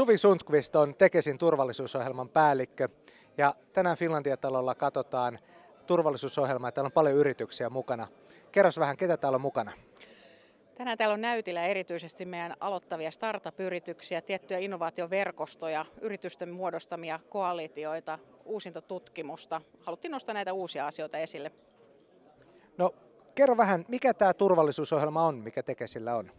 Suvi Sundqvist on Tekesin turvallisuusohjelman päällikkö ja tänään Finlandia-talolla katsotaan turvallisuusohjelmaa. Täällä on paljon yrityksiä mukana. Kerros vähän, ketä täällä on mukana? Tänään täällä on näytillä erityisesti meidän aloittavia startup-yrityksiä, tiettyjä innovaatioverkostoja, yritysten muodostamia koalitioita, uusinta tutkimusta. Haluttiin nostaa näitä uusia asioita esille. No kerro vähän, mikä tämä turvallisuusohjelma on, mikä Tekesillä on?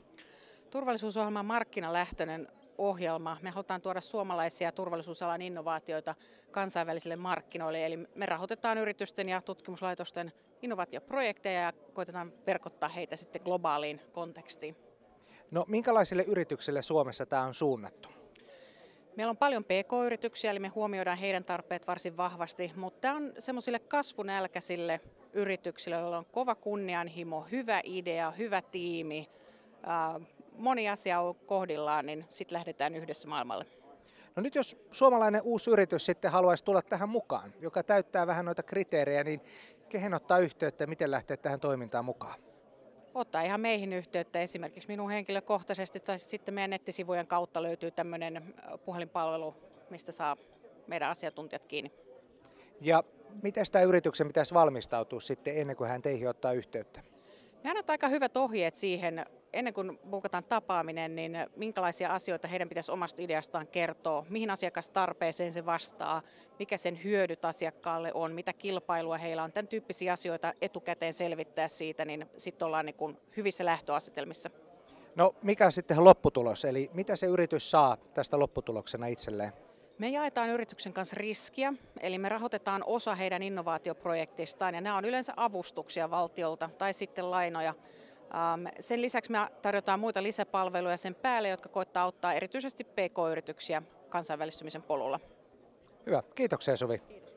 Turvallisuusohjelma on markkinalähtöinen ohjelma. Me halutaan tuoda suomalaisia turvallisuusalan innovaatioita kansainvälisille markkinoille, eli me rahoitetaan yritysten ja tutkimuslaitosten innovaatioprojekteja ja koitetaan verkottaa heitä sitten globaaliin kontekstiin. No minkälaisille yrityksille Suomessa tämä on suunnattu? Meillä on paljon PK-yrityksiä, eli me huomioidaan heidän tarpeet varsin vahvasti, mutta tämä on semmoisille kasvunälkäisille yrityksille, joilla on kova kunnianhimo, hyvä idea, hyvä tiimi, moni asia on kohdillaan, niin sitten lähdetään yhdessä maailmalle. No nyt jos suomalainen uusi yritys sitten haluaisi tulla tähän mukaan, joka täyttää vähän noita kriteerejä, niin kehen ottaa yhteyttä ja miten lähtee tähän toimintaan mukaan? Ottaa ihan meihin yhteyttä esimerkiksi minun henkilökohtaisesti tai sitten meidän nettisivujen kautta löytyy tämmöinen puhelinpalvelu, mistä saa meidän asiantuntijat kiinni. Ja miten tämä yrityksen pitäisi valmistautua sitten ennen kuin hän teihin ottaa yhteyttä? Me annamme aika hyvät ohjeet siihen, ennen kuin buukataan tapaaminen, niin minkälaisia asioita heidän pitäisi omasta ideastaan kertoa? Mihin asiakastarpeeseen se vastaa? Mikä sen hyödyt asiakkaalle on? Mitä kilpailua heillä on? Tämän tyyppisiä asioita etukäteen selvittää siitä, niin sitten ollaan niin kuin hyvissä lähtöasetelmissa. No mikä sitten lopputulos? Eli mitä se yritys saa tästä lopputuloksena itselleen? Me jaetaan yrityksen kanssa riskiä, eli me rahoitetaan osa heidän innovaatioprojektistaan, ja nämä on yleensä avustuksia valtiolta tai sitten lainoja sen lisäksi me tarjotaan muita lisäpalveluja sen päälle, jotka koittaa auttaa erityisesti PK-yrityksiä kansainvälistymisen polulla. Hyvä, kiitoksia Suvi. Kiitos.